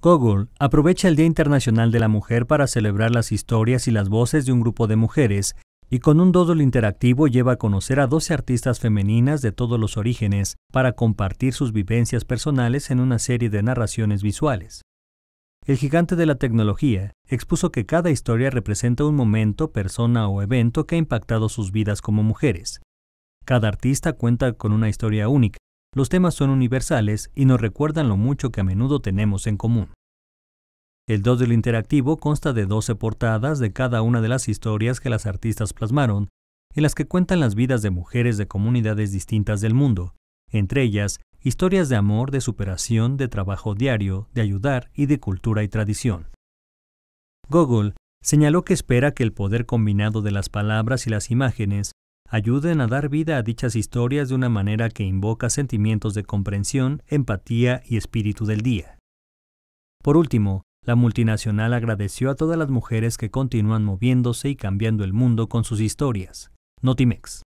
Google aprovecha el Día Internacional de la Mujer para celebrar las historias y las voces de un grupo de mujeres y con un doodle interactivo lleva a conocer a 12 artistas femeninas de todos los orígenes para compartir sus vivencias personales en una serie de narraciones visuales. El gigante de la tecnología expuso que cada historia representa un momento, persona o evento que ha impactado sus vidas como mujeres. Cada artista cuenta con una historia única, los temas son universales y nos recuerdan lo mucho que a menudo tenemos en común. El del interactivo consta de 12 portadas de cada una de las historias que las artistas plasmaron, en las que cuentan las vidas de mujeres de comunidades distintas del mundo, entre ellas historias de amor, de superación, de trabajo diario, de ayudar y de cultura y tradición. Google señaló que espera que el poder combinado de las palabras y las imágenes ayuden a dar vida a dichas historias de una manera que invoca sentimientos de comprensión, empatía y espíritu del día. Por último, la multinacional agradeció a todas las mujeres que continúan moviéndose y cambiando el mundo con sus historias. Notimex.